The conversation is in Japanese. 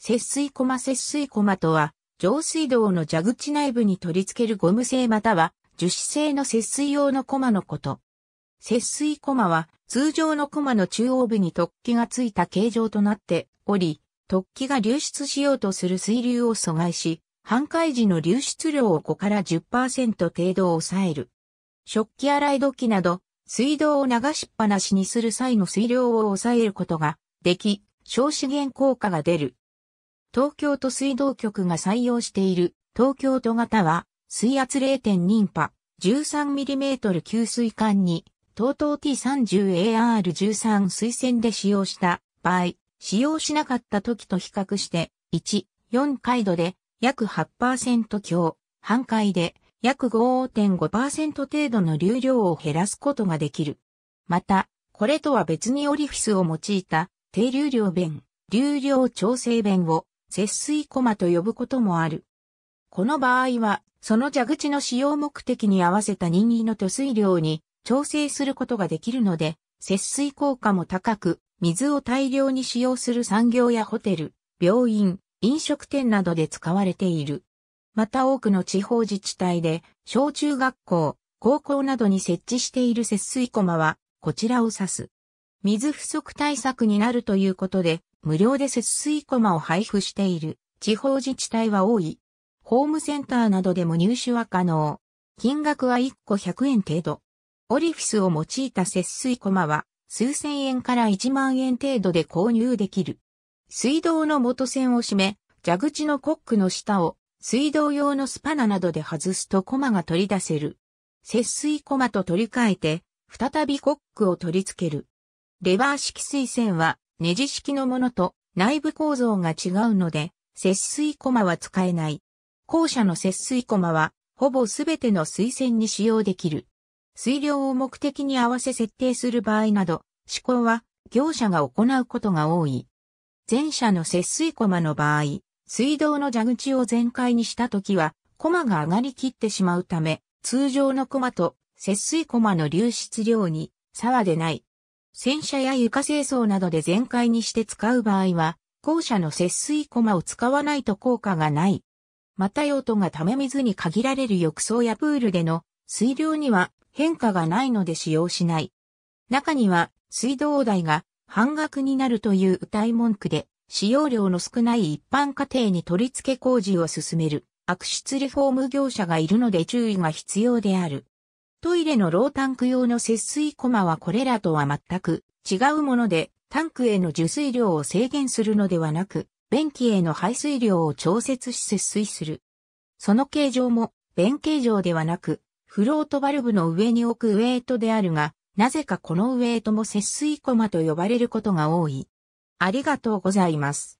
節水駒節水駒とは、上水道の蛇口内部に取り付けるゴム製または樹脂製の節水用の駒のこと。節水駒は通常の駒の中央部に突起がついた形状となっており、突起が流出しようとする水流を阻害し、半壊時の流出量を5から10%程度を抑える。食器洗い時など、水道を流しっぱなしにする際の水量を抑えることができ、小資源効果が出る。東京都水道局が採用している東京都型は水圧0.2波 13mm 給水管に TOTO T30AR13 水栓で使用した場合、使用しなかった時と比較して1、4回度で約8%強、半回で約5.5%程度の流量を減らすことができる。また、これとは別にオリフィスを用いた低流量弁、流量調整弁を節水駒と呼ぶこともある。この場合は、その蛇口の使用目的に合わせた任意の貯水量に調整することができるので、節水効果も高く、水を大量に使用する産業やホテル、病院、飲食店などで使われている。また多くの地方自治体で、小中学校、高校などに設置している節水駒は、こちらを指す。水不足対策になるということで、無料で節水コマを配布している地方自治体は多い。ホームセンターなどでも入手は可能。金額は1個100円程度。オリフィスを用いた節水コマは数千円から1万円程度で購入できる。水道の元栓を閉め、蛇口のコックの下を水道用のスパナなどで外すとコマが取り出せる。節水コマと取り替えて、再びコックを取り付ける。レバー式水栓はネジ式のものと内部構造が違うので、節水コマは使えない。後者の節水コマは、ほぼすべての水栓に使用できる。水量を目的に合わせ設定する場合など、試行は業者が行うことが多い。前者の節水コマの場合、水道の蛇口を全開にしたときは、マが上がりきってしまうため、通常のコマと節水コマの流出量に差は出ない。戦車や床清掃などで全開にして使う場合は、校舎の節水駒を使わないと効果がない。また用途が溜め水に限られる浴槽やプールでの水量には変化がないので使用しない。中には水道代が半額になるという謳い文句で使用量の少ない一般家庭に取り付け工事を進める悪質リフォーム業者がいるので注意が必要である。トイレのロータンク用の節水コマはこれらとは全く違うもので、タンクへの受水量を制限するのではなく、便器への排水量を調節し節水する。その形状も、便形状ではなく、フロートバルブの上に置くウェイトであるが、なぜかこのウェイトも節水コマと呼ばれることが多い。ありがとうございます。